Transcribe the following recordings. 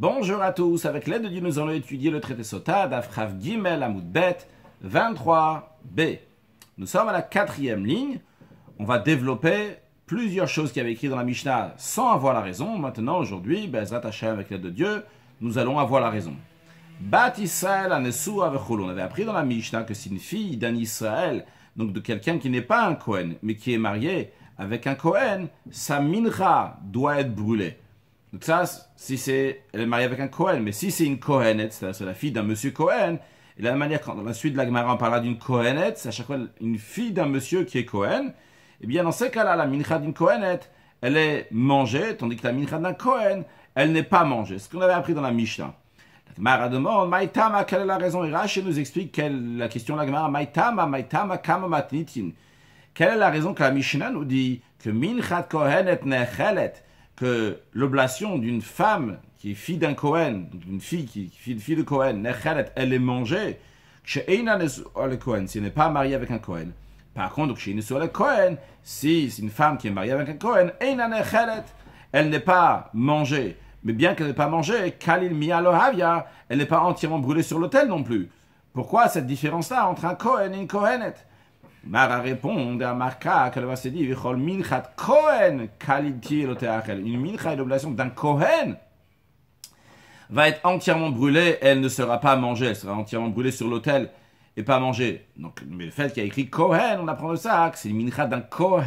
Bonjour à tous, avec l'aide de Dieu nous allons étudier le traité Sota d'Afrav Gimel Amoudbet 23b. Nous sommes à la quatrième ligne, on va développer plusieurs choses qui avaient écrit dans la Mishnah sans avoir la raison. Maintenant aujourd'hui, Bezrat Hashem avec l'aide de Dieu, nous allons avoir la raison. Bat Israël Anesu On avait appris dans la Mishnah que c'est une fille d'un Israël, donc de quelqu'un qui n'est pas un Kohen, mais qui est marié avec un Kohen, sa minra doit être brûlée. Donc ça, si c'est, elle est mariée avec un Cohen, mais si c'est une Cohenette, c'est la fille d'un monsieur Cohen, et de la manière, quand dans la suite de la Gemara, on parlera d'une Cohenette, c'est à chaque fois une fille d'un monsieur qui est Cohen, et eh bien dans ces cas-là, la mincha d'une Cohenette, elle est mangée, tandis que la mincha d'un Cohen, elle n'est pas mangée. Ce qu'on avait appris dans la Mishnah. La Gemara demande, Maïtama, quelle est la raison Et Rashi nous explique quelle, la question de la Gemara, Maïtama, Maïtama, Matnitin. Quelle est la raison que la Mishnah nous dit que Cohenette n'est khalet que l'oblation d'une femme qui est fille d'un Cohen, d'une fille qui, est fille de Cohen, elle est mangée, si elle n'est pas mariée avec un Cohen. Par contre, si c'est une femme qui est mariée avec un Cohen, elle n'est pas mangée. Mais bien qu'elle n'ait pas mangé, elle n'est pas entièrement brûlée sur l'autel non plus. Pourquoi cette différence-là entre un Cohen et une Kohenet Mara répond à Marka, qu'elle va se dire, Vichol Kohen, Une mincha est l'oblation d'un Kohen va être entièrement brûlée, elle ne sera pas mangée, elle sera entièrement brûlée sur l'autel et pas mangée. Donc, mais le fait qu'il y a écrit Kohen, on apprend de ça, que c'est une mincha d'un Kohen,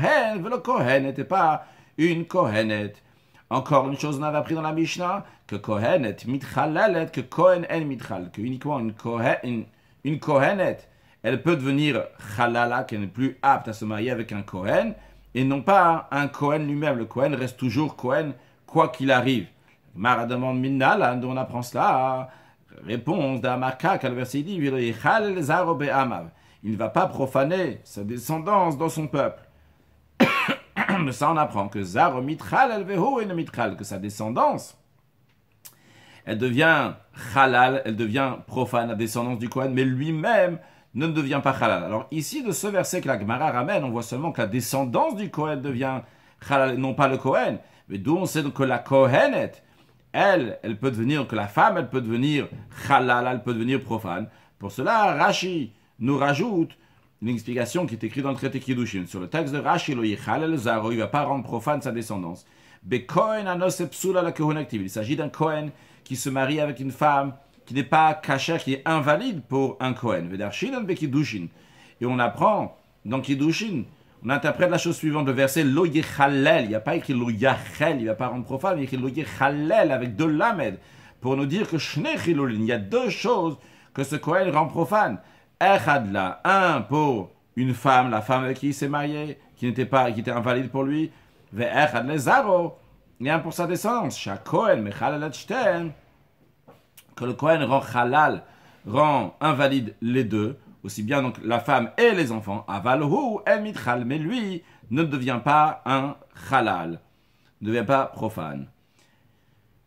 le Kohen n'était pas une Kohenette. Encore une chose, on avait appris dans la Mishnah, que Kohenet mitralalet, que Kohen en mitchal, que uniquement une, Kohen, une, une elle peut devenir halala, qu'elle n'est plus apte à se marier avec un Kohen, et non pas un Kohen lui-même. Le Kohen reste toujours Kohen, quoi qu'il arrive. Mara demande on apprend cela. Réponse d'Amarka, qu'à verset dit Il ne va pas profaner sa descendance dans son peuple. Mais ça, on apprend que Zaro Mitral, et Mitral, que sa descendance, elle devient halal, elle devient profane, la descendance du Kohen, mais lui-même ne devient pas halal. Alors ici, de ce verset que la Gemara ramène, on voit seulement que la descendance du Kohen devient halal, non pas le Kohen. Mais d'où on sait que la Kohenet, elle, elle peut devenir, que la femme, elle peut devenir halal, elle peut devenir profane. Pour cela, Rashi nous rajoute une explication qui est écrite dans le traité Kiddushin. Sur le texte de Rashi, le il ne va pas rendre profane sa descendance. Il s'agit d'un Kohen qui se marie avec une femme qui n'est pas kasher, qui est invalide pour un Kohen. Et on apprend dans Kiddushin, on interprète la chose suivante, le verset Lo il n'y a pas écrit Lo Yachel, il ne va pas rendre profane, il y a écrit Lo avec deux lamed, pour nous dire que il y a deux choses que ce Kohen rend profane. Echadla, un pour une femme, la femme avec qui il s'est marié, qui n'était pas, qui était invalide pour lui, Zaro, et un pour sa descendance, Mechalel que le Kohen rend halal, rend invalide les deux, aussi bien donc la femme et les enfants, avalhu et mitral, mais lui ne devient pas un halal, ne devient pas profane.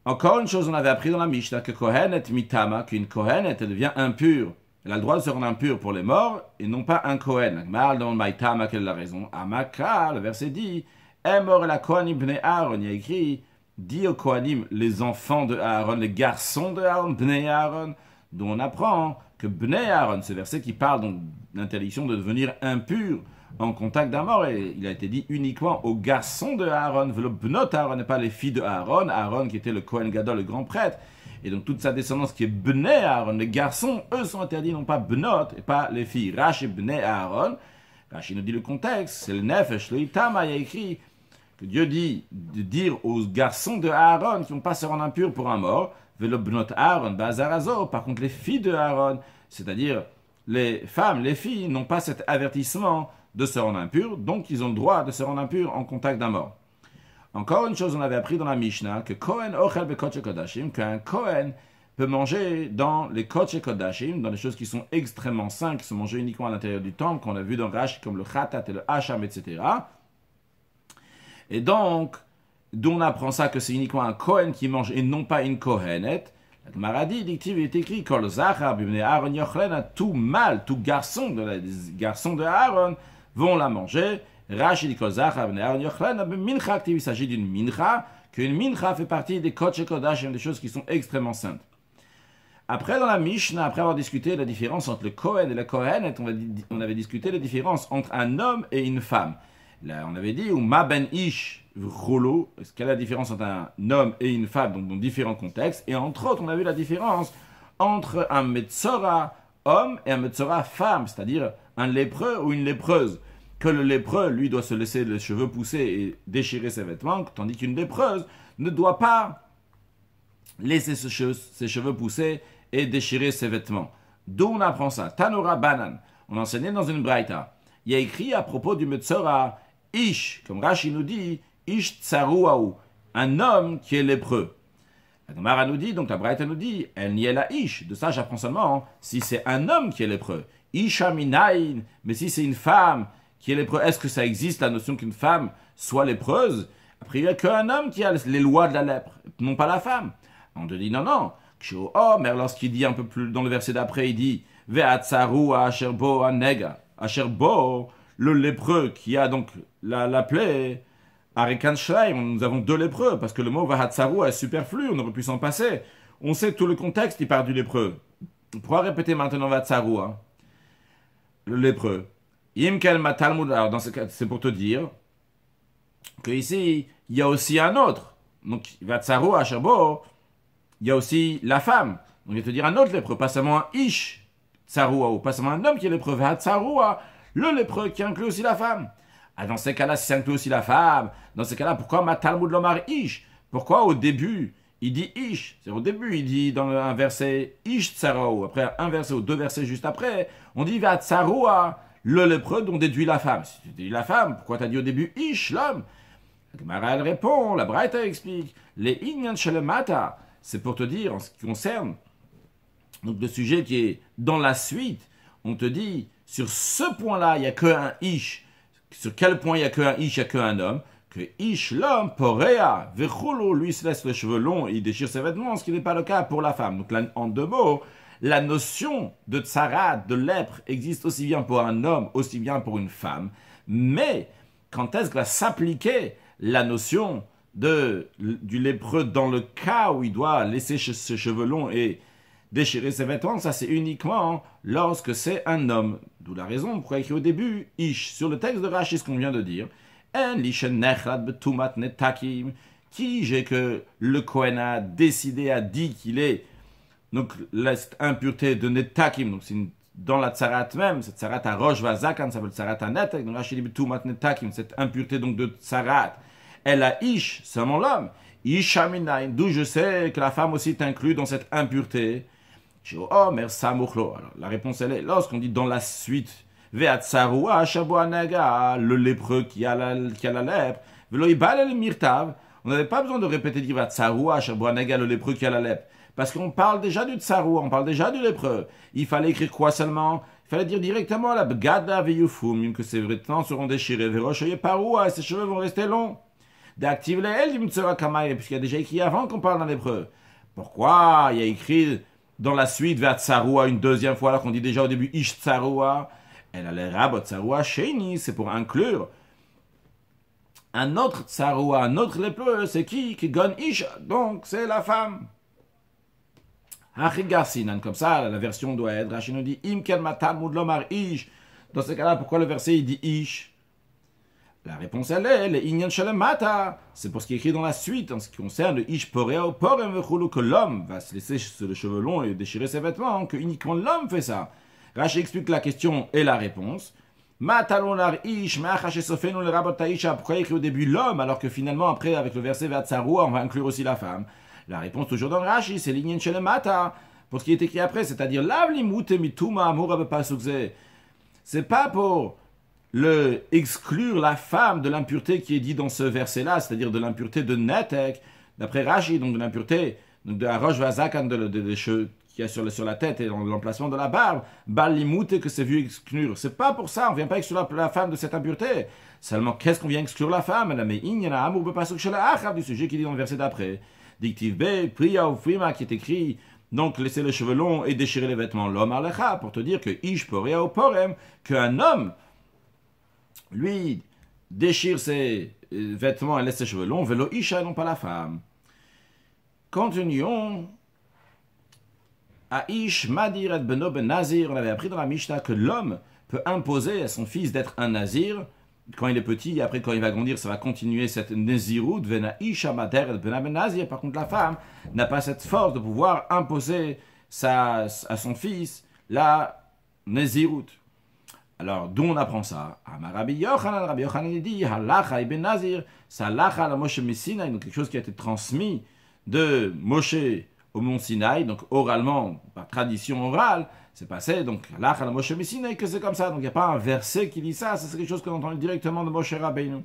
Encore une chose, on avait appris dans la Mishnah que Kohen est mitama, qu'une Kohen elle devient impure. Elle a le droit de se rendre impure pour les morts et non pas un Kohen. Mal dans mitama quelle est la raison Amaka, le verset dit, mort la Kohen ibn Aaron, y a écrit dit au Kohanim, les enfants de Aaron, les garçons de Aaron, Bnei Aaron, dont on apprend que Bnei Aaron, ce verset qui parle donc l'interdiction de devenir impur en contact d'un mort, et il a été dit uniquement aux garçons de Aaron, Bnot Aaron et pas les filles de Aaron, Aaron qui était le Kohen Gadol, le grand prêtre, et donc toute sa descendance qui est Bnei Aaron, les garçons, eux sont interdits, non pas Bnot et pas les filles, Rach et Bnei Aaron, Rach nous dit le contexte, c'est le Nefesh, le il a écrit Dieu dit de dire aux garçons de Aaron qui ne vont pas se rendre impurs pour un mort, Velobnot Aaron, par contre les filles de Aaron, c'est-à-dire les femmes, les filles, n'ont pas cet avertissement de se rendre impurs, donc ils ont le droit de se rendre impurs en contact d'un mort. Encore une chose, on avait appris dans la Mishnah que Kohen ochel kodashim, qu'un Kohen peut manger dans les koche kodashim, dans les choses qui sont extrêmement saintes, qui sont mangées uniquement à l'intérieur du temple, qu'on a vu dans Rashi comme le khatat et le hacham, etc. Et donc, d'où on apprend ça que c'est uniquement un Kohen qui mange et non pas une Kohenet. La maladie est écrit, Kol Aaron Yochlen, tout mâle, tout garçon de, la, garçon de Aaron vont la manger. Rashi Kol Aaron Yochlen, Mincha, il s'agit d'une Mincha, qu'une Mincha fait partie des et Kodash, des choses qui sont extrêmement saintes. Après, dans la Mishnah, après avoir discuté la différence entre le Kohen et la Kohenet, on avait discuté la différence entre un homme et une femme on avait dit, ou ma ben ish rolo, quelle est la différence entre un homme et une femme, donc dans différents contextes, et entre autres, on a vu la différence entre un metzora homme et un metzora femme, c'est-à-dire un lépreux ou une lépreuse. Que le lépreux, lui, doit se laisser les cheveux pousser et déchirer ses vêtements, tandis qu'une lépreuse ne doit pas laisser ses cheveux, pousser et déchirer ses vêtements. D'où on apprend ça Tanora Banan. On enseignait dans une braïta. Il y a écrit à propos du Metzora Ish, comme Rashi nous dit, Ish tsaruaou, un homme qui est lépreux. La Gemara nous dit, donc la nous dit, elle n'y est la Ish. De ça, j'apprends seulement si c'est un homme qui est lépreux. Isha minayin, mais si c'est une femme qui est lépreuse, est-ce que ça existe la notion qu'une femme soit lépreuse Après, il n'y a qu'un homme qui a les lois de la lèpre, non pas la femme. On te dit non, non. Oh, mais lorsqu'il dit un peu plus dans le verset d'après, il dit a asherbo nega »« Asherbo, le lépreux qui a donc la, la plaie, nous avons deux lépreux, parce que le mot Vahatsaru est superflu, on aurait pu s'en passer. On sait tout le contexte, il part du lépreux. pourra répéter maintenant Vahatsaru hein. Le lépreux. Yimkel alors dans ce cas, c'est pour te dire que ici, il y a aussi un autre. Donc, à il y a aussi la femme. Donc, je vais te dire un autre lépreux, pas seulement un Ish, ou pas seulement un homme qui est lépreux, Vatsaru, le lépreux qui inclut aussi la femme. Ah, dans ces cas-là, si ça inclut aussi la femme, dans ces cas-là, pourquoi ma Talmud Lomar Ish Pourquoi au début, il dit Ish C'est au début, il dit dans un verset Ish Tsarao. Après, un verset ou deux versets juste après, on dit Va tsaroua, le lépreux dont déduit la femme. Si tu déduis la femme, pourquoi t'as dit au début Ish, l'homme Gemara, elle répond, la Braïta explique, les Inyan mata c'est pour te dire, en ce qui concerne, donc le sujet qui est dans la suite, on te dit, sur ce point-là, il n'y a qu'un ish. Sur quel point il n'y a qu'un ish, il n'y a qu'un homme que Ish, l'homme, Porea, Vecholo, lui se laisse les cheveux longs, il déchire ses vêtements, ce qui n'est pas le cas pour la femme. Donc, en deux mots, la notion de tsara, de lèpre, existe aussi bien pour un homme, aussi bien pour une femme. Mais, quand est-ce que va s'appliquer la notion de, du lépreux dans le cas où il doit laisser ses cheveux longs et déchirer ses vêtements, ça c'est uniquement lorsque c'est un homme. D'où la raison pourquoi écrit au début Ish. Sur le texte de Rashi, ce qu'on vient de dire, En qui j'ai que le Kohen a décidé, a dit qu'il est. Donc, cette impureté de netakim, donc c'est dans la tsarat même, cette tsarat à roche vazakan, ça veut dire tsarat à netak, donc Rashi dit betumat netakim, cette impureté donc de tsarat, elle a Ish, seulement l'homme. Ishaminain, d'où je sais que la femme aussi est inclue dans cette impureté. Oh, Alors, la réponse, elle est, lorsqu'on dit dans la suite, le lépreux qui a la, qui a la lèpre, on n'avait pas besoin de répéter le lépreux qui a la lèpre. Parce qu'on parle déjà du tsaroua on parle déjà du lépreux. Il fallait écrire quoi seulement Il fallait dire directement à la bgada veyufum, que ses vêtements seront déchirés, et ses cheveux vont rester longs. D'active les el puisqu'il y a déjà écrit avant qu'on parle d'un lépreux. Pourquoi il y a écrit dans la suite vers Tsaroua une deuxième fois, alors qu'on dit déjà au début Ish Tsaroua. Elle a les rabot Tsaroua Sheni, c'est pour inclure un autre Tsaroua, un autre lépreux, c'est qui Qui gagne Ish Donc c'est la femme. Hachigarsinan, comme ça, la version doit être. Rachid nous dit Imken Matamud Lomar Ish. Dans ce cas-là, pourquoi le verset il dit Ish la réponse, elle est, C'est pour ce qui est écrit dans la suite, en ce qui concerne le Ish au Porem que l'homme va se laisser sur le cheveu long et déchirer ses vêtements, que uniquement l'homme fait ça. Rashi explique la question et la réponse. Matalon lar le Pourquoi écrit au début l'homme, alors que finalement, après, avec le verset versaroua on va inclure aussi la femme La réponse, toujours dans Rashi, c'est l'Inyan Shalemata. Pour ce qui est écrit après, c'est-à-dire mituma pas C'est pas pour le, exclure la femme de l'impureté qui est dit dans ce verset-là, c'est-à-dire de l'impureté de Netek, d'après Rashi, donc de l'impureté de la roche vazakan, de, des cheveux qui est sur, sur, la tête et dans l'emplacement de la barbe, balimute » que c'est vu exclure. C'est pas pour ça, on vient pas exclure la, femme de cette impureté. Seulement, qu'est-ce qu'on vient exclure la femme Mais on amour pas du sujet qui dit dans le verset d'après. Dictive B, pria ou qui est écrit. Donc, laisser les cheveux longs et déchirer les vêtements l'homme alecha pour te dire que ish porea au porem, qu'un homme lui déchire ses euh, vêtements et laisse ses cheveux longs, velo isha et non pas la femme. Continuons. Aish Madir et Beno ben Nazir, on avait appris dans la Mishnah que l'homme peut imposer à son fils d'être un Nazir quand il est petit, après quand il va grandir, ça va continuer cette Nazirut, Vena Isha Madir et ben Nazir. Par contre, la femme n'a pas cette force de pouvoir imposer sa, à son fils la Nazirut. Alors, d'où on apprend ça Rabbi Yochanan, Rabbi Yochanan, il dit, ibn Nazir, la ben donc quelque chose qui a été transmis de Moshe au mont Sinaï, donc oralement, par tradition orale, c'est passé, donc Halacha la Moshe ben que c'est comme ça. Donc, il n'y a pas un verset qui dit ça, c'est quelque chose qu'on entend directement de Moshe Rabbeinu.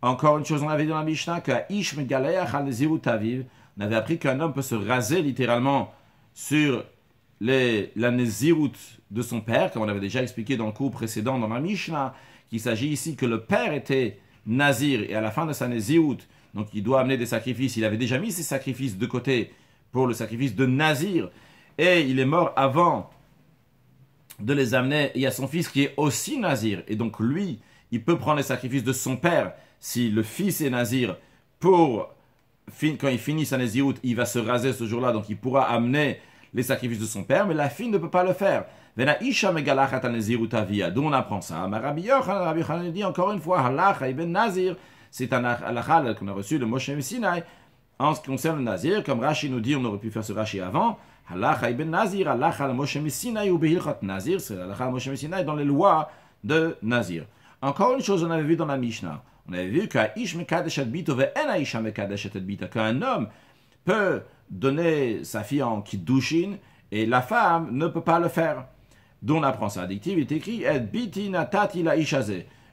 Encore une chose, on avait dit dans la Mishnah que Ishme Aviv, on avait appris qu'un homme peut se raser littéralement sur les, la de son père, comme on avait déjà expliqué dans le cours précédent dans la Mishnah, qu'il s'agit ici que le père était Nazir et à la fin de sa Nezirut, donc il doit amener des sacrifices. Il avait déjà mis ses sacrifices de côté pour le sacrifice de Nazir et il est mort avant de les amener. Il y a son fils qui est aussi Nazir et donc lui, il peut prendre les sacrifices de son père si le fils est Nazir pour quand il finit sa Nezirut, il va se raser ce jour-là, donc il pourra amener les sacrifices de son père, mais la fille ne peut pas le faire. D'où on apprend ça Rabbi Yochanan dit encore une fois, ibn Nazir, c'est un halakha qu'on a reçu de Moshe Sinai. En ce qui concerne le Nazir, comme Rashi nous dit, on aurait pu faire ce Rashi avant, Halacha ibn Nazir, Halacha Moshe Sinai ou Behilchot Nazir, c'est Halacha Moshe Sinai dans les lois de Nazir. Encore une chose, on avait vu dans la Mishnah. On avait vu qu'un homme peut donner sa fille en kiddushin et la femme ne peut pas le faire. dont on apprend ça. Addictive, il est écrit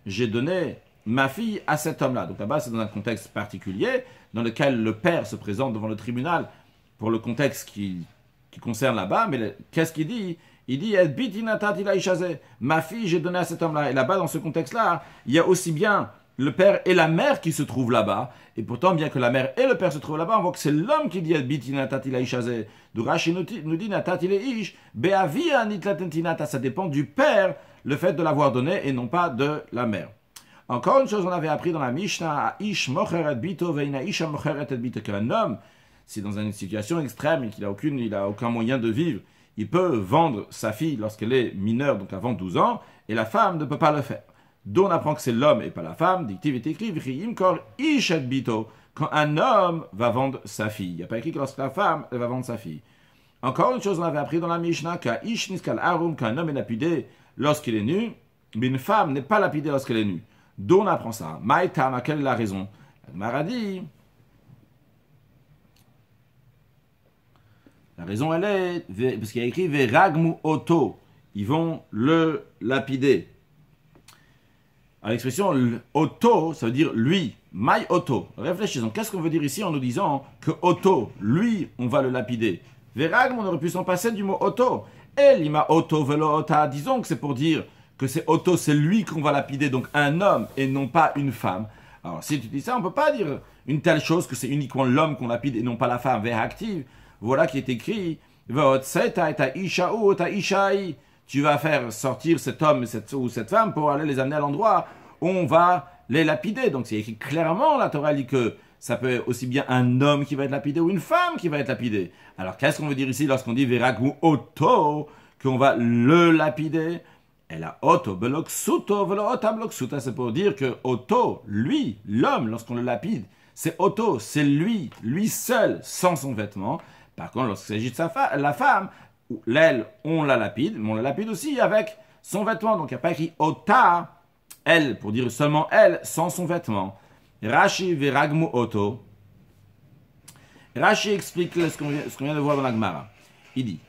J'ai donné ma fille à cet homme-là. Donc là-bas, c'est dans un contexte particulier dans lequel le père se présente devant le tribunal pour le contexte qui, qui concerne là-bas. Mais qu'est-ce qu'il dit il dit, ma fille, j'ai donné à cet homme-là. Et là-bas, dans ce contexte-là, il y a aussi bien le père et la mère qui se trouvent là-bas. Et pourtant, bien que la mère et le père se trouvent là-bas, on voit que c'est l'homme qui dit Biti Donc nous dit Ish, Beavia Nitlatentinata. Ça dépend du père, le fait de l'avoir donné et non pas de la mère. Encore une chose, on avait appris dans la Mishnah Ish Mocheret Bito Veina Isha Mocheret Et Bito qu'un homme, si dans une situation extrême et qu'il n'a a aucun moyen de vivre, il peut vendre sa fille lorsqu'elle est mineure, donc avant 12 ans, et la femme ne peut pas le faire. D'où on apprend que c'est l'homme et pas la femme. Dictive est écrit, Quand un homme va vendre sa fille. Il n'y a pas écrit que lorsque la femme elle va vendre sa fille. Encore une chose, on avait appris dans la Mishnah qu'un homme est lapidé lorsqu'il est nu, mais une femme n'est pas lapidée lorsqu'elle est nue. D'où on apprend ça. Maïtama, quelle est la raison La dit. La raison, elle est, parce qu'il y a écrit Ils vont le lapider à l'expression auto, ça veut dire lui, my auto. Réfléchissons, qu'est-ce qu'on veut dire ici en nous disant que auto, lui, on va le lapider Vérag, on aurait pu s'en passer du mot auto. Elima eh, auto velota, disons que c'est pour dire que c'est auto, c'est lui qu'on va lapider, donc un homme et non pas une femme. Alors si tu dis ça, on ne peut pas dire une telle chose que c'est uniquement l'homme qu'on lapide et non pas la femme. Véractive, voilà qui est écrit tu vas faire sortir cet homme ou cette femme pour aller les amener à l'endroit où on va les lapider. Donc c'est clairement, la Torah dit que ça peut être aussi bien un homme qui va être lapidé ou une femme qui va être lapidée. Alors qu'est-ce qu'on veut dire ici lorsqu'on dit ou Oto, qu'on va le lapider Elle a Oto, Beloksuto, c'est pour dire que Oto, lui, l'homme, lorsqu'on le lapide, c'est Oto, c'est lui, lui seul, sans son vêtement. Par contre, lorsqu'il s'agit de sa la femme, l'aile, on la lapide, mais on la lapide aussi avec son vêtement. Donc il n'y a pas écrit ota, elle, pour dire seulement elle, sans son vêtement. Rashi veragmu oto. Rashi explique ce qu'on vient, de voir dans la Gemara. Il dit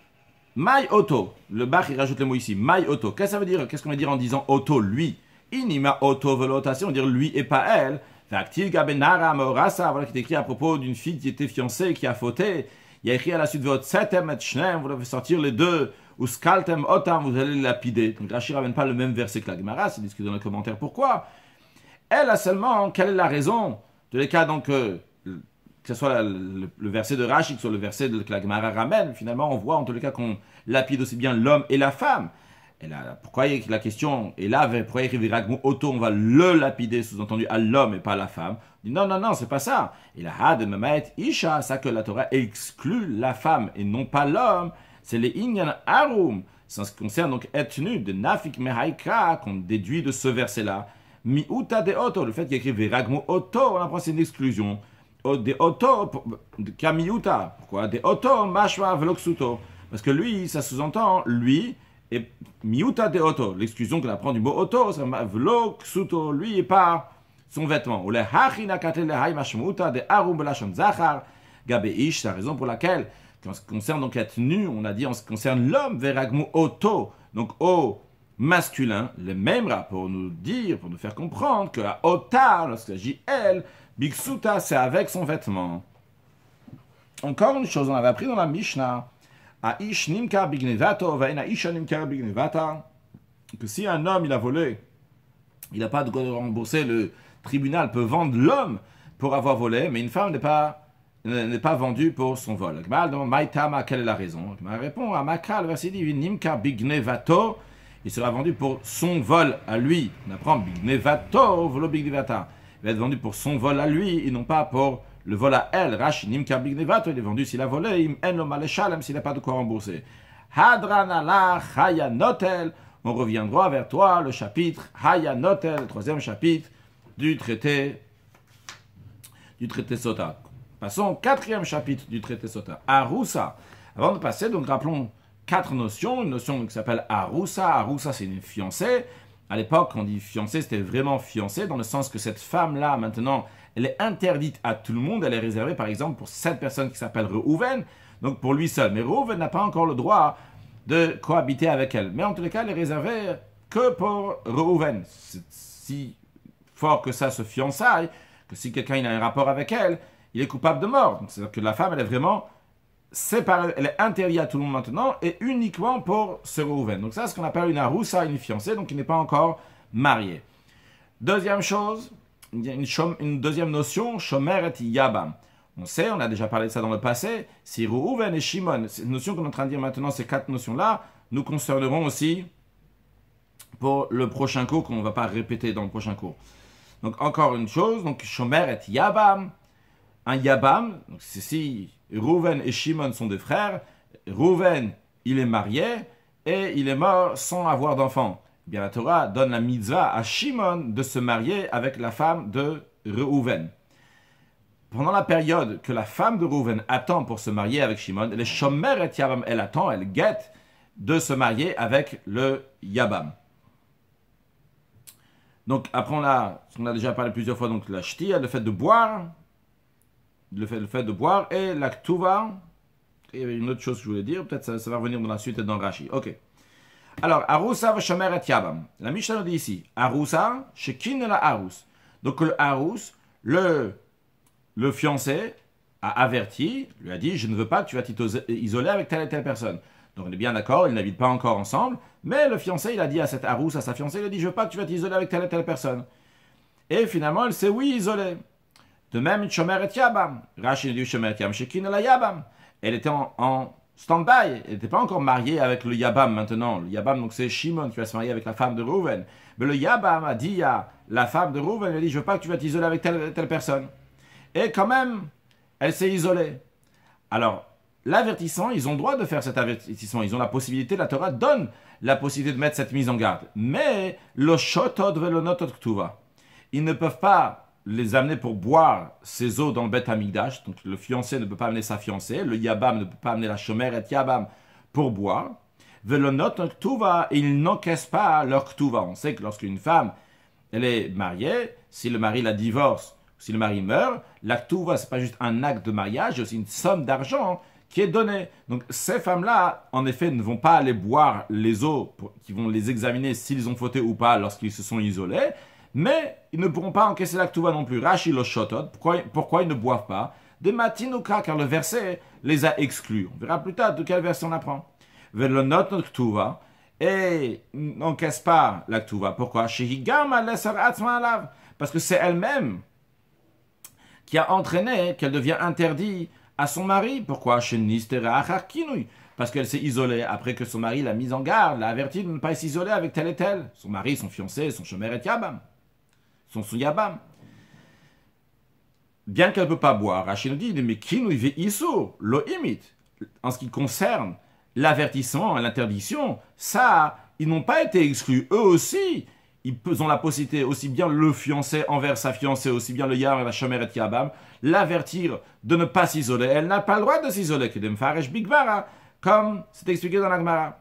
Mai oto. Le Bach, il rajoute le mot ici. Mai oto. Qu'est-ce que ça veut dire Qu'est-ce qu'on va dire en disant oto, lui Inima oto on dire lui et pas elle. Factil gabenara Voilà qui est écrit à propos d'une fille qui était fiancée, qui a fauté. Il y a écrit à la suite, vous devez sortir les deux, ou otam, vous allez lapider. Donc Rashi ne ramène pas le même verset que la Gemara, c'est discuté dans les commentaires. Pourquoi Elle a seulement, quelle est la raison de les cas donc, euh, que ce soit le, verset de Rachid, que ce soit le verset de, que la Gemara ramène, finalement on voit en tous les cas qu'on lapide aussi bien l'homme et la femme. Et là, pourquoi la question est là Pourquoi auto on va le lapider, sous-entendu à l'homme et pas à la femme non, non, non, c'est pas ça. Il a ah, de isha, ça que la Torah exclut la femme et non pas l'homme. C'est les inyan arum. C'est ce qui concerne donc être de nafik mehaika qu'on déduit de ce verset-là. Miuta de auto, le fait qu'il écrit viragmo auto, on apprend c'est une exclusion. Oh, de auto, kamiuta. Pourquoi De auto, mashwa v'loksuto » Parce que lui, ça sous-entend, lui, et miuta de oto, l'exclusion qu'on apprend du mot oto, ça vlo ksuto, lui, par son vêtement. Ou le hachina katel le de harum belashon zahar, gabe ish, c'est la raison pour laquelle, en ce qui concerne donc la tenue, on a dit en ce qui concerne l'homme, veragmu auto donc au masculin, le même pour nous dire, pour nous faire comprendre que la ota, lorsqu'il s'agit elle, biksuta, c'est avec son vêtement. Encore une chose, on avait appris dans la Mishnah que si un homme il a volé, il n'a pas de quoi rembourser, le tribunal peut vendre l'homme pour avoir volé, mais une femme n'est pas n'est pas vendue pour son vol. Gmal demande Maïtama, quelle est la raison Gmal répond à Makra, bignevato, il sera vendu pour son vol à lui. On apprend bignevato, Il va être vendu pour son vol à lui et non pas pour le vol à elle, Rachinim Kabignevat, il est vendu s'il a volé, Im s'il n'a pas de quoi rembourser. Hadranala Hayanotel, on reviendra vers toi, le chapitre Hayanotel, le troisième chapitre du traité, du traité Sota. Passons au quatrième chapitre du traité Sota. Arusa. Avant de passer, donc rappelons quatre notions. Une notion qui s'appelle Arusa. Arusa, c'est une fiancée. À l'époque, on dit fiancée, c'était vraiment fiancée, dans le sens que cette femme-là, maintenant, elle est interdite à tout le monde. Elle est réservée, par exemple, pour cette personne qui s'appelle Reuven, donc pour lui seul. Mais Reuven n'a pas encore le droit de cohabiter avec elle. Mais en tous les cas, elle est réservée que pour Reuven. Si fort que ça se fiançaille, que si quelqu'un a un rapport avec elle, il est coupable de mort. C'est-à-dire que la femme, elle est vraiment séparée, elle est interdite à tout le monde maintenant et uniquement pour ce Reuven. Donc ça, c'est ce qu'on appelle une arousa, une fiancée, donc il n'est pas encore marié. Deuxième chose, une, deuxième notion, Shomer et Yabam. On sait, on a déjà parlé de ça dans le passé, si Rouven et Shimon, cette notion qu'on est en train de dire maintenant, ces quatre notions-là, nous concerneront aussi pour le prochain cours qu'on ne va pas répéter dans le prochain cours. Donc encore une chose, donc Shomer et Yabam, un Yabam, donc si Rouven et Shimon sont des frères, Rouven, il est marié et il est mort sans avoir d'enfant bien la Torah donne la mitzvah à Shimon de se marier avec la femme de Reuven. Pendant la période que la femme de Reuven attend pour se marier avec Shimon, les chomer et elle attend, elle guette de se marier avec le Yabam. Donc après on a, a déjà parlé plusieurs fois, donc la shtia, le fait de boire, le fait, de boire, et la ktuva, il y avait une autre chose que je voulais dire, peut-être ça, va revenir dans la suite et dans Rashi. Ok. Alors, Arousa v'shomer et Yabam. La Mishnah nous dit ici, Arousa, Shekin la Arous. Donc le Arous, le, le fiancé, a averti, lui a dit, je ne veux pas que tu vas t'isoler avec telle et telle personne. Donc on est bien d'accord, ils n'habitent pas encore ensemble, mais le fiancé, il a dit à cette Arous, à sa fiancée, il a dit, je veux pas que tu vas t'isoler avec telle et telle personne. Et finalement, elle s'est, oui, isolée. De même, Shomer et Yabam. Rachid dit Shomer et Yabam, Shekin la Yabam. Elle était en stand-by. Elle n'était pas encore mariée avec le Yabam maintenant. Le Yabam, donc c'est Shimon qui va se marier avec la femme de Rouven. Mais le Yabam a dit à la femme de Rouven, elle a dit, je veux pas que tu vas t'isoler avec telle, personne. Et quand même, elle s'est isolée. Alors, l'avertissant, ils ont droit de faire cet avertissement. Ils ont la possibilité, la Torah donne la possibilité de mettre cette mise en garde. Mais, le shotod ve le Ils ne peuvent pas les amener pour boire ces eaux dans le Beth Donc le fiancé ne peut pas amener sa fiancée, le Yabam ne peut pas amener la chomère et Yabam pour boire. Velonot Ktuva, ils n'encaissent pas leur Ktuva. On sait que lorsqu'une femme elle est mariée, si le mari la divorce, si le mari meurt, la Ktuva, n'est pas juste un acte de mariage, c'est aussi une somme d'argent qui est donnée. Donc ces femmes-là, en effet, ne vont pas aller boire les eaux qui vont les examiner s'ils ont fauté ou pas lorsqu'ils se sont isolés mais ils ne pourront pas encaisser la l'actuva non plus. Rashi lo pourquoi, ils ne boivent pas Des matinouka, car le verset les a exclus. On verra plus tard de quelle version on apprend. Velonot ktouva et n'encaisse pas l'actuva. Pourquoi Parce que c'est elle-même qui a entraîné qu'elle devient interdite à son mari. Pourquoi Parce qu'elle s'est isolée après que son mari l'a mise en garde, l'a avertie de ne pas s'isoler avec tel et tel. Son mari, son fiancé, son chemin et yabam son yabam, Bien qu'elle ne peut pas boire, Rachid nous dit, mais qui nous iso, lo En ce qui concerne l'avertissement et l'interdiction, ça, ils n'ont pas été exclus. Eux aussi, ils ont la possibilité, aussi bien le fiancé envers sa fiancée, aussi bien le yar et la et yabam, l'avertir de ne pas s'isoler. Elle n'a pas le droit de s'isoler, comme c'est expliqué dans la Gemara.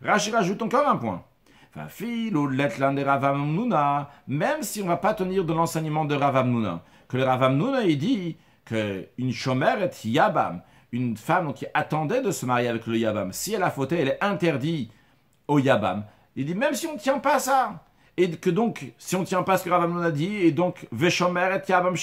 Rachid rajoute encore un point même si on ne va pas tenir de l'enseignement de Ravamnuna, que le Ravamnuna, il dit qu'une chomer est yabam, une femme qui attendait de se marier avec le yabam, si elle a fauté, elle est interdite au yabam. Il dit même si on ne tient pas ça, et que donc, si on ne tient pas ce que Ravamnuna dit, et donc, et yabam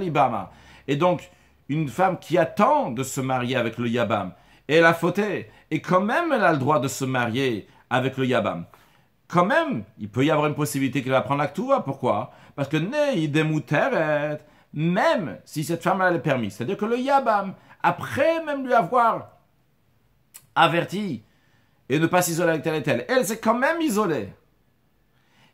libama, et donc, une femme qui attend de se marier avec le yabam, et elle a fauté, et quand même elle a le droit de se marier avec le Yabam. Quand même, il peut y avoir une possibilité qu'elle va prendre la Ktuva. Pourquoi Parce que même si cette femme-là est permise, C'est-à-dire que le Yabam, après même lui avoir averti et ne pas s'isoler avec tel et tel, elle s'est quand même isolée.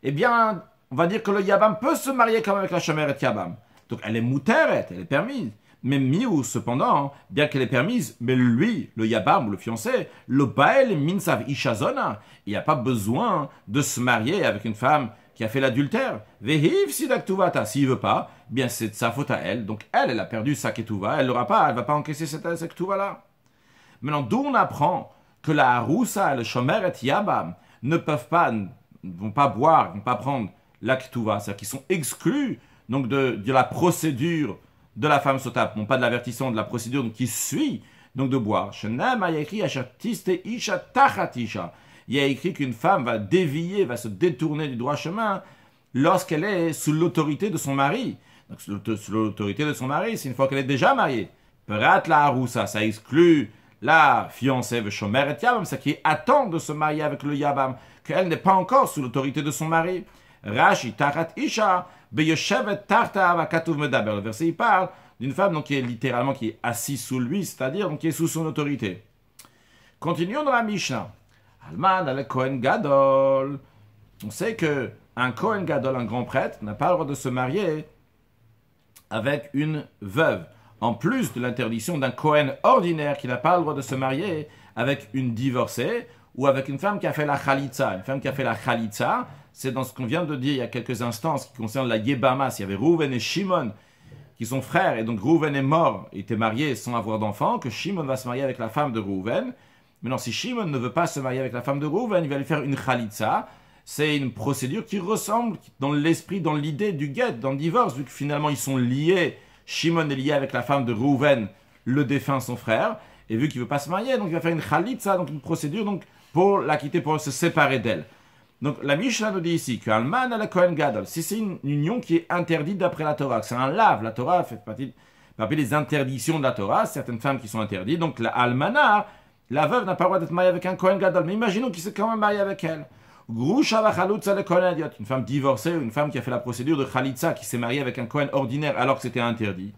Eh bien, on va dire que le Yabam peut se marier quand même avec la de Yabam. Donc elle est mouteret, elle est permise. Même Miou, cependant, hein, bien qu'elle est permise, mais lui, le Yabam le fiancé, le Bael Minsav Ishazona, il n'y a pas besoin de se marier avec une femme qui a fait l'adultère. Vehiv Sidaktuvata, s'il veut pas, bien c'est de sa faute à elle. Donc elle, elle a perdu sa Ketuva, elle l'aura pas, elle va pas encaisser cette, ketuva là Maintenant, d'où on apprend que la rousa, et le Shomer et Yabam ne peuvent pas, ne vont pas boire, ne vont pas prendre la Ketuva, c'est-à-dire qu'ils sont exclus donc de la procédure de la femme tape non pas de l'avertissement, de la procédure qui suit, donc de boire. Il y a écrit qu'une femme va dévier, va se détourner du droit chemin lorsqu'elle est sous l'autorité de son mari. Donc, sous l'autorité de son mari, c'est une fois qu'elle est déjà mariée. Prat la ça exclut la fiancée Shomer et Yabam, qui attend de se marier avec le Yabam, qu'elle n'est pas encore sous l'autorité de son mari. Rashi Tarat Isha, le verset, il parle d'une femme donc, qui est littéralement qui est assise sous lui, c'est-à-dire qui est sous son autorité. Continuons dans la Mishnah. Gadol. On sait que un Kohen Gadol, un grand prêtre, n'a pas le droit de se marier avec une veuve. En plus de l'interdiction d'un Kohen ordinaire qui n'a pas le droit de se marier avec une divorcée ou avec une femme qui a fait la Khalitza. Une femme qui a fait la Khalitza, c'est dans ce qu'on vient de dire il y a quelques instants, ce qui concerne la Yebamas. Il y avait Rouven et Shimon qui sont frères, et donc Rouven est mort, il était marié sans avoir d'enfant, que Shimon va se marier avec la femme de Rouven. Maintenant, si Shimon ne veut pas se marier avec la femme de Rouven, il va lui faire une Khalitsa. C'est une procédure qui ressemble dans l'esprit, dans l'idée du guet, dans le divorce, vu que finalement ils sont liés. Shimon est lié avec la femme de Rouven, le défunt, son frère, et vu qu'il ne veut pas se marier, donc il va faire une Khalitsa, donc une procédure donc, pour la quitter, pour se séparer d'elle. Donc la Mishnah nous dit ici que Alman la Kohen Gadol, si c'est une union qui est interdite d'après la Torah, c'est un lave, la Torah fait partie des interdictions de la Torah, certaines femmes qui sont interdites, donc la Almana, la veuve n'a pas le droit d'être mariée avec un Kohen Gadol, mais imaginons qu'il s'est quand même marié avec elle. le Kohen une femme divorcée, une femme qui a fait la procédure de Khalitza, qui s'est mariée avec un Kohen ordinaire alors que c'était interdit.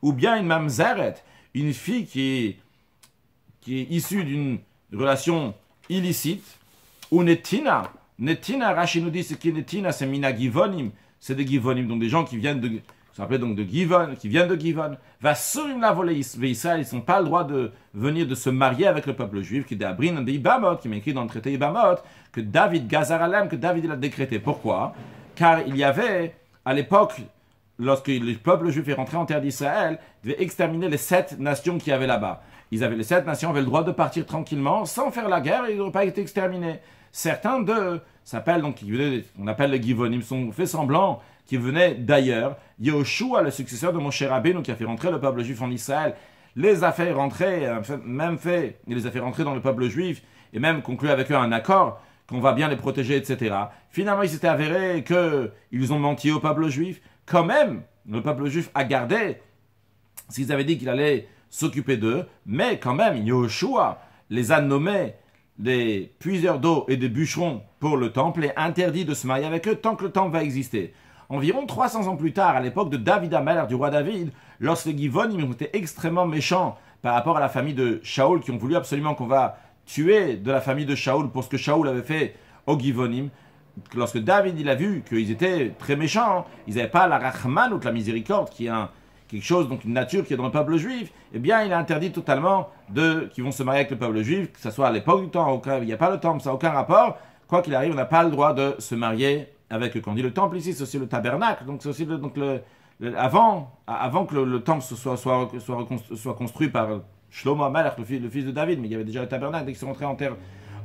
Ou bien une mamzeret, une fille qui est, qui est issue d'une relation illicite, ou tina, Netina, Rashi nous dit ce qui est Netina, c'est Mina Givonim, c'est des Givonim, donc des gens qui viennent de, de Givon, qui viennent de Givon. Va surim la volée Israël, ils n'ont pas le droit de venir de se marier avec le peuple juif, qui d'Abrin, de Ibamot, qui écrit dans le traité Ibamot, que David Gazaralem, que David l'a décrété. Pourquoi Car il y avait, à l'époque, lorsque le peuple juif est rentré en terre d'Israël, il devait exterminer les sept nations qui avaient là-bas. Ils avaient les sept nations, avaient le droit de partir tranquillement, sans faire la guerre, et ils n'auraient pas été exterminés. Certains d'eux s'appellent, donc, on appelle les Givonim, sont fait semblant qu'ils venaient d'ailleurs. Yehoshua, le successeur de cher Rabbeinu, qui a fait rentrer le peuple juif en Israël, les a fait rentrer, euh, même fait, il les a fait rentrer dans le peuple juif, et même conclu avec eux un accord qu'on va bien les protéger, etc. Finalement, il s'était avéré qu'ils ont menti au peuple juif. Quand même, le peuple juif a gardé ce qu'ils avaient dit qu'il allait s'occuper d'eux, mais quand même, Yahushua les a nommés des puiseurs d'eau et des bûcherons pour le temple et interdit de se marier avec eux tant que le temple va exister. Environ 300 ans plus tard, à l'époque de David Amalek, du roi David, lorsque les Givonim ont extrêmement méchants par rapport à la famille de Shaul, qui ont voulu absolument qu'on va tuer de la famille de Shaul pour ce que Shaoul avait fait aux Givonim, lorsque David il a vu qu'ils étaient très méchants, hein, ils n'avaient pas la rachman ou la miséricorde, qui est un quelque chose, donc une nature qui est dans le peuple juif, eh bien, il est interdit totalement de qui vont se marier avec le peuple juif, que ce soit à l'époque du temps, il n'y a pas le temple, ça n'a aucun rapport. Quoi qu'il arrive, on n'a pas le droit de se marier avec on dit Le temple ici, c'est aussi le tabernacle, donc c'est aussi le, donc le, avant, avant que le, temple soit, soit, soit, soit, construit par Shlomo Amalek, le fils, de David, mais il y avait déjà le tabernacle dès qu'ils sont rentrés en terre,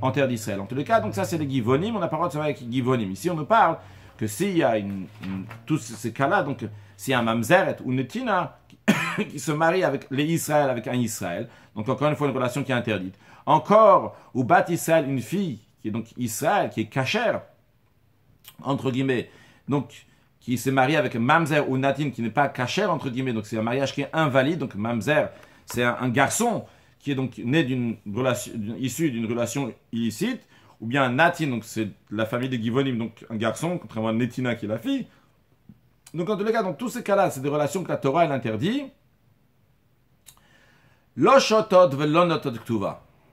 en terre d'Israël. En tous les cas, donc ça c'est les Givonim, on n'a pas le droit de se marier avec Givonim. Ici, on nous parle que s'il y a tous ces cas-là, donc si un mamzeret ou netina qui se marie avec les Israël, avec un Israël, donc encore une fois une relation qui est interdite, encore ou bat Israël une fille qui est donc Israël, qui est cachère, entre guillemets, donc qui s'est mariée avec mamzer ou natin qui n'est pas cachère, entre guillemets, donc c'est un mariage qui est invalide, donc mamzer c'est un, garçon qui est donc né d'une relation, issu d'une relation illicite, ou bien natin, donc c'est la famille de Givonim, donc un garçon, contrairement à Netina qui est la fille, donc, en tous les cas, dans tous ces cas-là, c'est des relations que la Torah, elle interdit.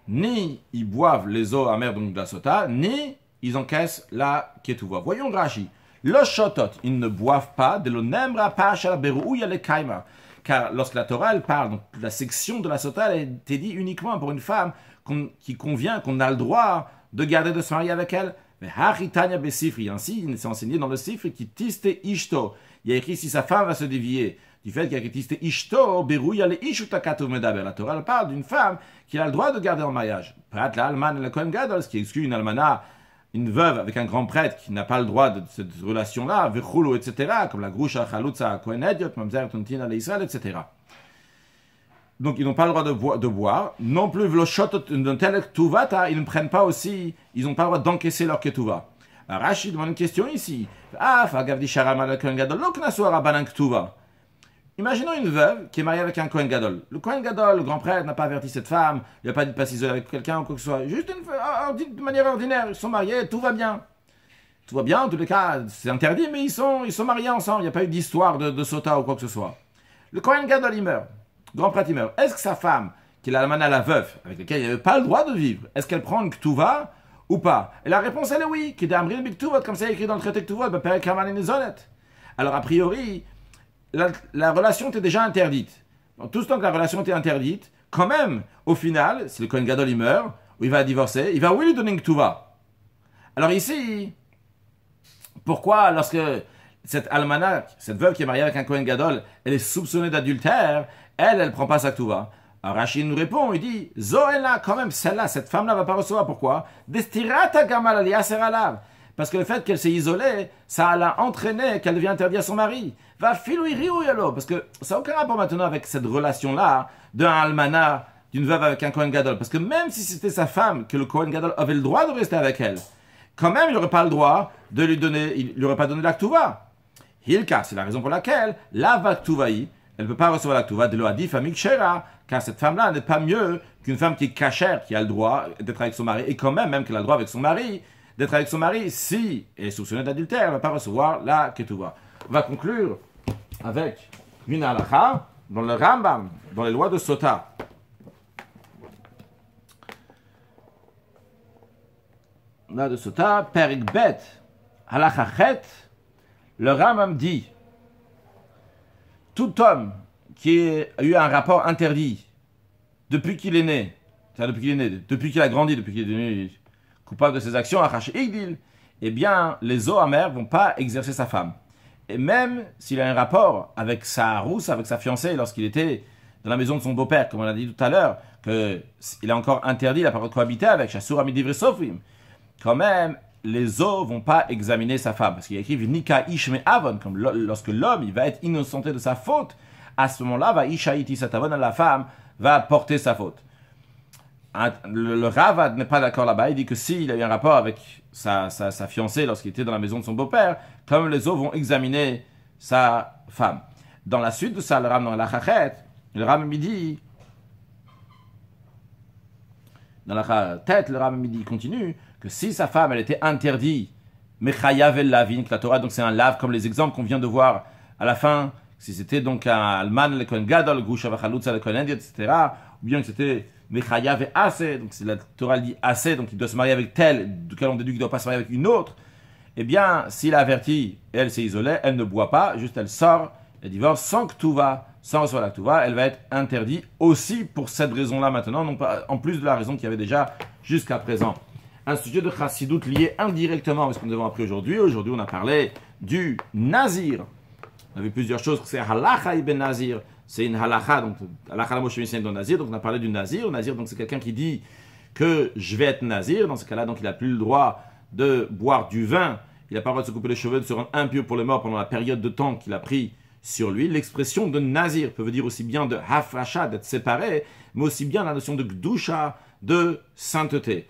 Ni ils boivent les eaux amères, de la sota, ni ils encaissent la ketouva. Voyons Rashi. L'oshotot, ils ne boivent pas de l'onemra pachal berouya le Car lorsque la Torah, parle, la section de la sota, elle est dit uniquement pour une femme qui convient, qu'on a le droit de garder de se marier avec elle. Mais Haritania besifri, ainsi, c'est enseigné dans le sifri qui tiste ishto il y a écrit si sa femme va se dévier du fait qu'il a qu'elle est ishto, berouille le ishutakatu medaber. La Torah parle d'une femme qui a le droit de garder en mariage. Prat la alman le kohen gadol, ce qui exclut une almana, une veuve avec un grand prêtre qui n'a pas le droit de cette relation-là, etc., comme la groucha, chalutza, kohen ediot, mamzer, tontina, israël, etc. Donc ils n'ont pas le droit de, boire, non plus ils ne prennent pas aussi, ils n'ont pas le droit d'encaisser leur ketouva. Rachid demande une question ici. Ah, Imaginons une veuve qui est mariée avec un Kohen Gadol. Le Kohen Gadol, le grand prêtre, n'a pas averti cette femme, il n'a pas dit de passer avec quelqu'un ou quoi que ce soit. Juste une, ah, ah, de manière ordinaire, ils sont mariés, tout va bien. Tout va bien, en tous les cas, c'est interdit, mais ils sont, ils sont mariés ensemble, il n'y a pas eu d'histoire de, sota ou quoi que ce soit. Le Kohen Gadol, il meurt. grand prêtre, il meurt. Est-ce que sa femme, qu'il a la à la veuve, avec laquelle il n'avait pas le droit de vivre, est-ce qu'elle prend tout va? ou pas Et la réponse, elle est oui. Comme c'est écrit dans le traité ben, alors a priori, la, relation était déjà interdite. Donc tout ce temps que la relation était interdite, quand même, au final, si le Kohen Gadol il meurt, ou il va divorcer, il va oui lui donner une Alors ici, pourquoi lorsque cette almanach, cette veuve qui est mariée avec un Kohen Gadol, elle est soupçonnée d'adultère, elle, elle ne prend pas sa Ktuva alors Rachid nous répond, il dit, Zoéla, quand même, celle-là, cette femme-là va pas recevoir. Pourquoi Parce que le fait qu'elle s'est isolée, ça l'a entraîné qu'elle devient interdite à son mari. Va Parce que ça n'a aucun rapport maintenant avec cette relation-là hein, d'un almanach d'une veuve avec un Kohen Gadol. Parce que même si c'était sa femme, que le Kohen Gadol avait le droit de rester avec elle, quand même, il n'aurait pas le droit de lui donner, il n'aurait pas donné la Hilka, c'est la raison pour laquelle, la Vaktuvaï, elle ne peut pas recevoir la Touva de l'Oadif à car cette femme-là n'est pas mieux qu'une femme qui est cachère, qui a le droit d'être avec son mari, et quand même, même qu'elle a le droit avec son mari, d'être avec son mari, si elle est soupçonnée d'adultère, elle ne va pas recevoir la Ketouva. On va conclure avec une halakha dans le Rambam, dans les lois de Sota. Là de Sota, le Rambam dit tout homme qui a eu un rapport interdit depuis qu'il est né, cest depuis qu'il est né, depuis qu'il a grandi, depuis qu'il est devenu coupable de ses actions, eh bien, les eaux amères vont pas exercer sa femme. Et même s'il a un rapport avec sa rousse, avec sa fiancée, lorsqu'il était dans la maison de son beau-père, comme on l'a dit tout à l'heure, qu'il a encore interdit la parole de cohabiter avec Chassur Amidivri quand même, les eaux vont pas examiner sa femme. Parce qu'il y a écrit Nika Ishme Avon, comme lorsque l'homme, il va être innocenté de sa faute. À ce moment-là, va la femme va porter sa faute. Le, le Ravad n'est pas d'accord là-bas. Il dit que s'il a eu un rapport avec sa, fiancée lorsqu'il était dans la maison de son beau-père, comme les eaux vont examiner sa femme. Dans la suite de ça, le Ram la Chachet, le Ram me dit dans la tête, le Rambam dit, continue, que si sa femme, elle était interdite, mais el lavin, que la Torah, donc c'est un lave, comme les exemples qu'on vient de voir à la fin, si c'était donc un alman, le gadol, le etc., ou bien que c'était mais chayav et donc la Torah dit assez, donc il doit se marier avec telle, duquel on déduit qu'il ne doit pas se marier avec une autre, eh bien, s'il a averti, elle s'est isolée, elle ne boit pas, juste elle sort, elle divorce sans que tout va sans recevoir la touva, elle va être interdite aussi pour cette raison-là maintenant, non pas, en plus de la raison qu'il y avait déjà jusqu'à présent. Un sujet de chassidoute lié indirectement à ce que nous avons appris aujourd'hui. Aujourd'hui, on a parlé du nazir. On a vu plusieurs choses, c'est halacha ibn nazir. C'est une halacha, donc halacha la Moshe nazir. Donc on a parlé du nazir. Nazir, donc c'est quelqu'un qui dit que je vais être nazir. Dans ce cas-là, donc il n'a plus le droit de boire du vin. Il n'a pas le droit de se couper les cheveux, de se rendre impur pour les morts pendant la période de temps qu'il a pris sur lui. L'expression de nazir peut veut dire aussi bien de hafrasha, d'être séparé, mais aussi bien la notion de gdusha, de sainteté.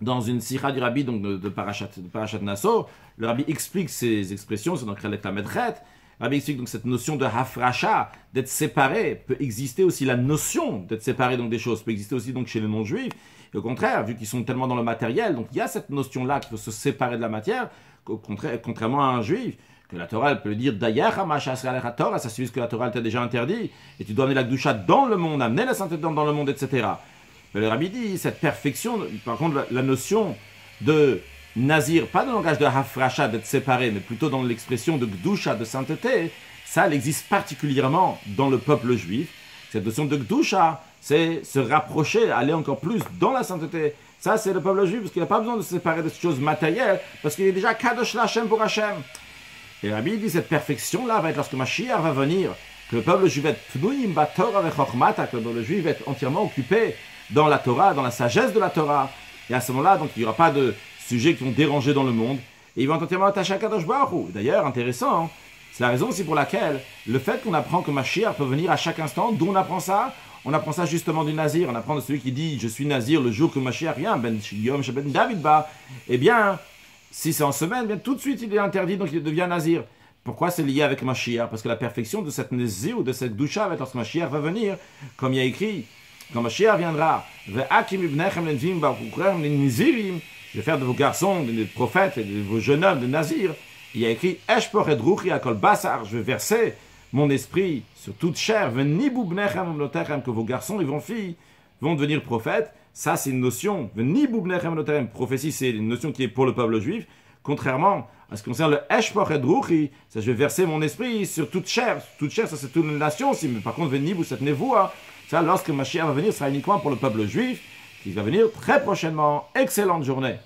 Dans une sira du rabbi, donc de, de Parashat, de Nassau, le rabbi explique ces expressions, c'est dans Krelek la Le rabbi explique donc cette notion de hafrasha, d'être séparé, peut exister aussi la notion d'être séparé donc des choses, peut exister aussi donc chez les non-juifs. Et au contraire, vu qu'ils sont tellement dans le matériel, donc il y a cette notion-là qu'il faut se séparer de la matière, contrairement à un juif que la Torah elle peut dire d'ailleurs Torah, ça suffit que la Torah t'a déjà interdit, et tu dois amener la Gdusha dans le monde, amener la sainteté dans le monde, etc. Mais le Rabbi dit, cette perfection, par contre, la notion de nazir, pas dans le langage de hafracha, d'être séparé, mais plutôt dans l'expression de gdusha, de sainteté, ça, elle existe particulièrement dans le peuple juif. Cette notion de gdusha, c'est se rapprocher, aller encore plus dans la sainteté. Ça, c'est le peuple juif, parce qu'il n'a pas besoin de se séparer de ces choses matérielles, parce qu'il est déjà kadosh l'achem pour Hachem. Et la Bible dit cette perfection-là va être lorsque Mashiach va venir, que le peuple juif va être avec que le juif entièrement occupé dans la Torah, dans la sagesse de la Torah. Et à ce moment-là, donc, il n'y aura pas de sujets qui vont déranger dans le monde. Et ils vont entièrement attachés à Kadosh D'ailleurs, intéressant, hein, c'est la raison aussi pour laquelle le fait qu'on apprend que Mashiach peut venir à chaque instant, d'où on apprend ça On apprend ça justement du Nazir. On apprend de celui qui dit Je suis Nazir le jour que Mashiach vient, Ben Yom, Ben David Ba. Eh bien, si c'est en semaine, bien tout de suite il est interdit, donc il devient nazir. Pourquoi c'est lié avec Mashiach Parce que la perfection de cette nazir ou de cette doucha avec lorsque Mashiach va venir, comme il y a écrit, quand Mashiach viendra, je vais faire de vos garçons des prophètes et de vos jeunes hommes des nazirs. Il y a écrit je vais verser mon esprit sur toute chair, que vos garçons et vos filles vont devenir prophètes ça, c'est une notion, prophétie, c'est une notion qui est pour le peuple juif, contrairement à ce qui concerne le Eshpoch et ça je vais verser mon esprit sur toute chair, toute chair, ça c'est toute une nation aussi, mais par contre, vous vous vous vous ça lorsque ma chair va venir, ce sera uniquement pour le peuple juif, qui va venir très prochainement. Excellente journée!